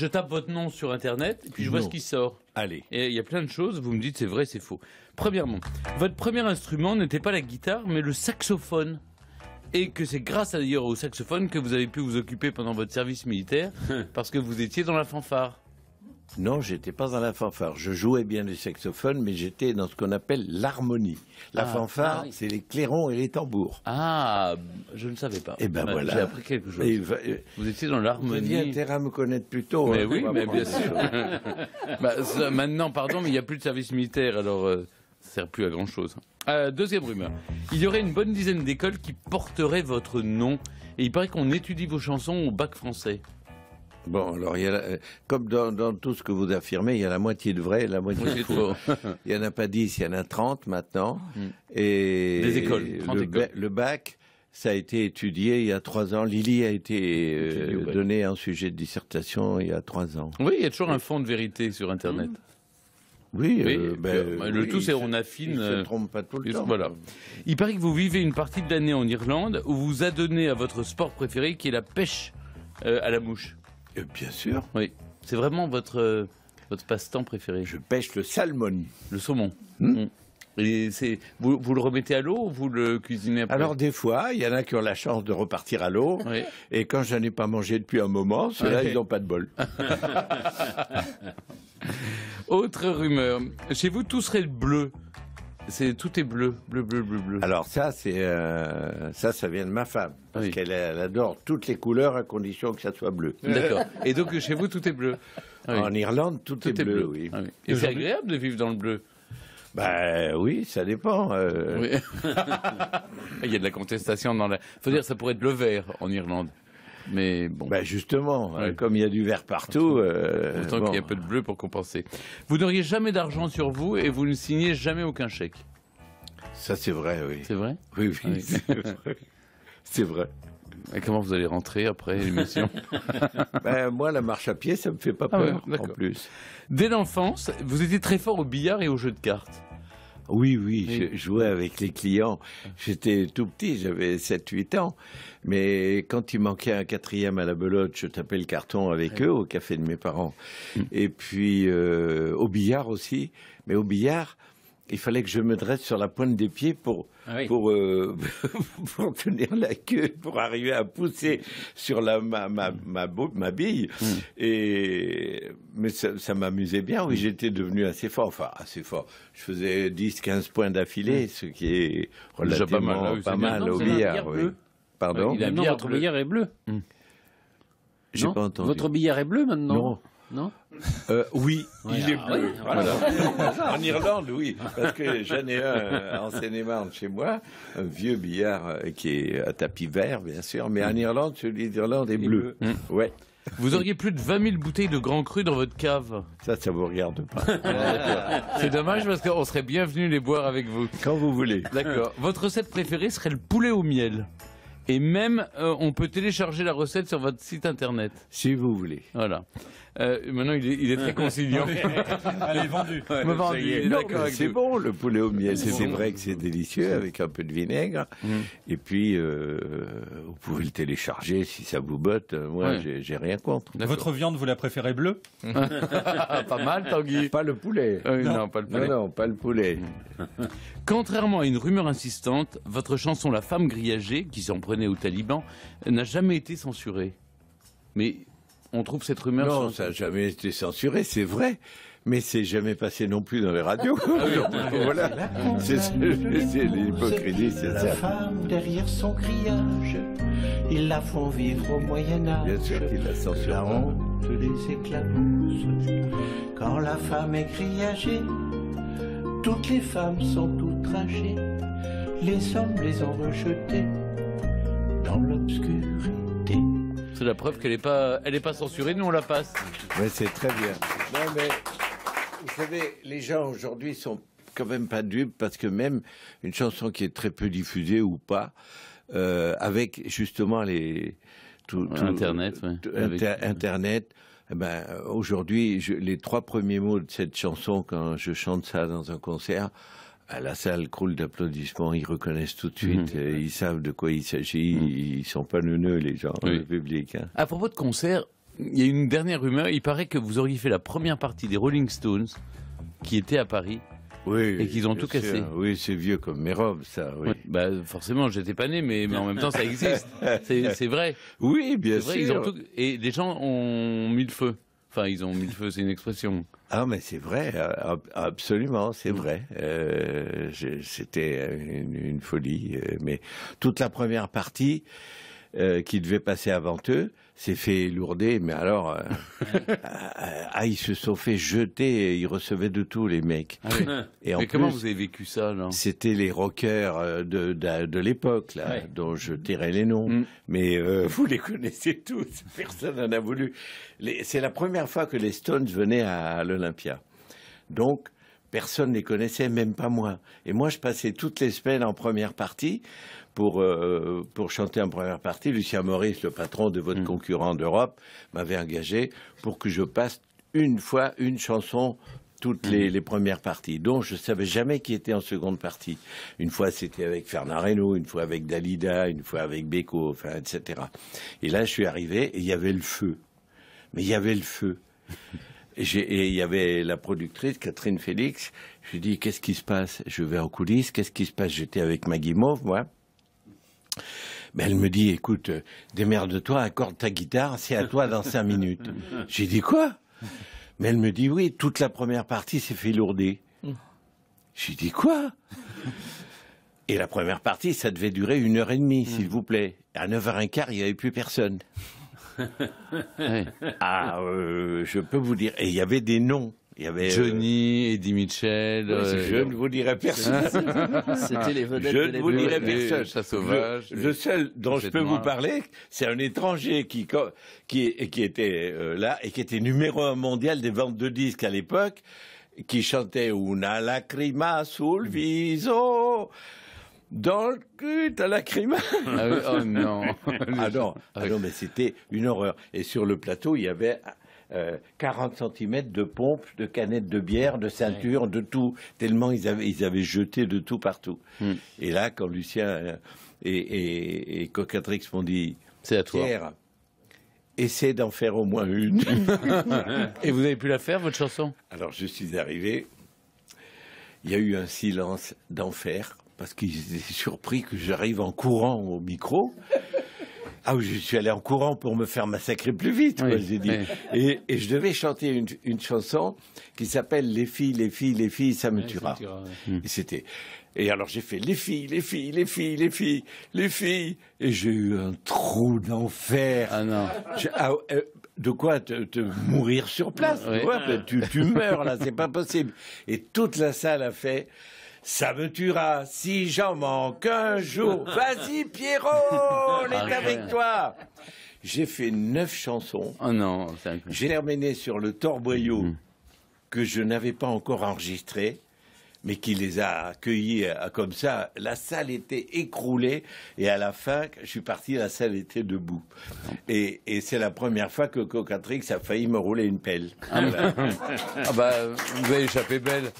je tape votre nom sur Internet, et puis je vois ce qui sort. Allez. Et il y a plein de choses, vous me dites c'est vrai, c'est faux. Premièrement, votre premier instrument n'était pas la guitare, mais le saxophone. Et que c'est grâce d'ailleurs au saxophone que vous avez pu vous occuper pendant votre service militaire, hein. parce que vous étiez dans la fanfare. Non, j'étais pas dans la fanfare. Je jouais bien du saxophone, mais j'étais dans ce qu'on appelle l'harmonie. La ah, fanfare, c'est les clairons et les tambours. Ah, je ne savais pas. Et eh ben bah, voilà. J'ai appris quelque chose. Euh, vous étiez dans l'harmonie. Vous intérêt à me connaître plus tôt. Mais hein, oui, mais bien sûr. Bah, maintenant, pardon, mais il n'y a plus de service militaire, alors. Euh, ça ne sert plus à grand chose. Euh, deuxième rumeur. Il y aurait une bonne dizaine d'écoles qui porteraient votre nom. Et il paraît qu'on étudie vos chansons au bac français. Bon, alors, il comme dans, tout ce que vous affirmez, il y a la moitié de vrai et la moitié de faux. il n'y en a pas 10, il y en a 30 maintenant. Mm. Des écoles, le, bac, ça a été étudié il y a trois ans. Lily a été euh, donnée un sujet de dissertation il y a trois ans. Oui, il y a toujours un fond de vérité sur Internet. Mm. Oui, euh, ben, euh, le tout c'est qu'on affine. ne se trompe pas tout le temps. Voilà. Il paraît que vous vivez une partie de l'année en Irlande où vous adonnez à votre sport préféré qui est la pêche à la mouche. Euh, bien sûr. Oui. C'est vraiment votre, euh, votre passe-temps préféré. Je pêche le salmon. Le saumon. Hmm hmm. vous, vous, le remettez à l'eau ou vous le cuisinez après Alors des fois, il y en a qui ont la chance de repartir à l'eau. Et quand je n'en pas mangé depuis un moment, ceux-là, ils n'ont pas de bol. Autre rumeur. Chez vous, tout serait bleu. C'est tout est bleu, bleu, bleu, bleu, bleu. Alors ça, c'est euh, ça, ça vient de ma femme parce qu'elle adore toutes les couleurs à condition que ça soit bleu. D'accord. Et donc chez vous, tout est bleu. En Irlande, tout, est, bleu. Oui. Ah c'est agréable de vivre dans le bleu. Ben oui, ça dépend. Euh. Oui. Il y a de la contestation dans la. Faut dire, ça pourrait être le vert en Irlande. Mais bon. Bah justement, hein, comme il y a du vert partout. Euh, Autant qu'il y a un peu de bleu pour compenser. Vous n'auriez jamais d'argent sur vous et vous ne signez jamais aucun chèque. Ça, c'est vrai, oui. C'est vrai Oui, oui, c'est vrai. comment vous allez rentrer après l'émission ben, Moi, la marche à pied, ça me fait pas ah peur, en plus. Dès l'enfance, vous étiez très fort au billard et au jeu de cartes. Oui, oui, je jouais avec les clients. J'étais tout petit, j'avais 7-8 ans. Mais quand il manquait un quatrième à la belote, je tapais le carton avec eux au café de mes parents. Mm. Et puis euh, au billard aussi. Mais au billard, il fallait que je me dresse sur la pointe des pieds pour, ah pour, euh, pour, tenir la queue, pour arriver à pousser sur la, ma, ma, ma, bille. Hmm. Et, mais ça, m'amusait bien, oui, hmm. j'étais devenu assez fort, enfin assez fort. Je faisais 10-15 points d'affilée, hmm. ce qui est relativement pas mal, au billard. Pardon votre billard est bleu. J'ai pas entendu. Votre billard est bleu maintenant Non non euh, Oui, il est bleu. en Irlande, oui, parce que j'en ai un euh, en Seine-et-Marne chez moi, un vieux billard euh, qui est à tapis vert, bien sûr, mais en mm. Irlande, celui d'Irlande est bleu. Mm. Ouais. Vous auriez plus de 20 000 bouteilles de Grand Cru dans votre cave. Ça, ça vous regarde pas. C'est dommage parce qu'on serait bienvenu les boire avec vous. Quand vous voulez. D'accord. Votre recette préférée serait le poulet au miel. Et même, euh, on peut télécharger la recette sur votre site internet. Si vous voulez. Voilà. Euh, maintenant, il est, très conciliant. Elle est vendue. vendu, c'est bon, le poulet au miel. C'est vrai que c'est délicieux avec un peu de vinaigre. Mm. Et puis, euh, vous pouvez le télécharger si ça vous botte. Moi, j'ai rien contre. Votre viande, vous la préférez bleue Pas mal, Tanguy. Pas le poulet. Ah non. pas le poulet. non, pas le poulet. Contrairement à une rumeur insistante, votre chanson La femme grillagée, qui s'en prenait et aux talibans n'a jamais été censuré. Mais on trouve cette rumeur. Non, ça n'a jamais été censuré, c'est vrai. Mais c'est jamais passé non plus dans les radios. Ah voilà. C'est l'hypocrisie, c'est ça. La femme derrière son grillage, ils la font vivre au Moyen-Âge. Bien sûr qu'il la censure. La honte les éclabousse. Quand la femme est grillagée, toutes les femmes sont outragées. Les hommes les ont rejetées l'obscurité. C'est la preuve qu'elle n'est pas, elle est pas censurée, nous on la passe. Oui, c'est très bien. Non, mais vous savez, les gens aujourd'hui sont quand même pas dupes parce que même une chanson qui est très peu diffusée ou pas, euh, avec justement les. Tout, Internet. Ouais. Internet. Eh ben, aujourd'hui, les trois premiers mots de cette chanson, quand je chante ça dans un concert, à la salle croule d'applaudissements, ils reconnaissent tout de mhm. suite, euh, ils savent de quoi il s'agit, mhm. ils sont pas neuneux les gens, le euh, public. Hein. À propos de concert, il y a une dernière rumeur, il paraît que vous auriez fait la première partie des Rolling Stones qui était à Paris. Oui, et qu'ils ont tout cassé. Oui, c'est vieux comme mes robes, ça. Oui. je bah, forcément, j'étais pas né, mais, en même temps, ça existe. c'est vrai. Oui, bien sûr. Et les gens ont mis le feu. Enfin, ils ont mis le feu, c'est une expression. Ah, mais c'est vrai, euh, absolument, c'est mm. vrai. Euh, C'était une, folie. Euh, mais toute la première partie, euh, qui devait passer avant eux s'est fait lourder, mais alors, euh, euh, ah, ils se sont fait jeter, et ils recevaient de tout les mecs. Ah et mais comment vous avez vécu ça C'était les rockers de, l'époque, dont je tirais les noms, mm. mais vous les connaissez tous, personne n'en a voulu. C'est la première fois que les Stones venaient à l'Olympia. Donc, personne ne les connaissait, même pas moi. Et moi, je passais toutes les semaines en première partie pour, euh, chanter en première partie. Lucien Maurice, le patron de votre mm. concurrent d'Europe, m'avait engagé pour que je passe une fois une chanson toutes les, mm. premières parties, dont je ne savais jamais qui était en seconde partie. Une fois c'était avec Fernand Reynaud, une fois avec Dalida, une fois avec Beko, etc. Et là je suis arrivé et il y avait le feu. Mais il y avait le feu. Et il y avait la productrice, Catherine Félix. Je lui dis, qu'est-ce qui se passe Je vais en coulisses, qu'est-ce qui se passe J'étais avec Maggie Mauve, moi. Mais ben, elle me dit, écoute, euh, démerde-toi, accorde ta guitare, c'est à toi dans cinq minutes. J'ai dit, quoi Mais elle me dit, oui, toute la première partie s'est fait lourder. Mm. J'ai dit, quoi Et la première partie, ça devait durer une heure et demie, s'il mm. vous plaît. À neuf heures h quart, il n'y avait plus personne. Ah, euh, je peux vous dire. Et il y avait des noms. Il y avait euh, Johnny, Eddie Mitchell. je euh, ne vous dirai personne. Ah. je ne vous dirai personne. Le, seul dont je peux vous parler, c'est un étranger qui, qui, était là et qui était numéro un mondial des ventes de disques à l'époque, qui chantait Una lacrima sul viso dans le cul, t'as la crème Ah oh non. Ah ah non, mais c'était une horreur. Et sur le plateau, il y avait 40 euh, cm de pompe, de canettes de bière, de ceinture, de tout, tellement ils avaient, jeté de tout partout. Hmm. Et là, quand Lucien euh, et, et, et Cocatrix m'ont dit C'est à toi. Pierre, essaie d'en faire au moins une. et vous avez pu la faire, votre chanson Alors, je suis arrivé. Il y a eu un silence d'enfer parce qu'ils étaient surpris que j'arrive en courant au micro. Ah oui, je suis allé en courant pour me faire massacrer plus vite, j'ai dit. Et, je devais chanter une, chanson qui s'appelle Les filles, les filles, les filles, ça me tuera. et Et alors j'ai fait les filles, les filles, les filles, les filles, les filles. Et j'ai eu un trou d'enfer. Ah non. Ah, euh, de quoi te, mourir sur place. tu meurs là, c'est pas possible. Et toute la salle a fait. Ça me tuera si j'en manque un jour. Vas-y, Pierrot, on est avec toi. J'ai fait neuf chansons. Oh non, J'ai terminé sur le Torboyau mm-hmm. que je n'avais pas encore enregistré, mais qui les a accueillis euh, comme ça. La salle était écroulée et à la fin, je suis parti, la salle était debout. Et, c'est la première fois que Cocatrix a failli me rouler une pelle. Ah, ah bah, vous avez échappé belle.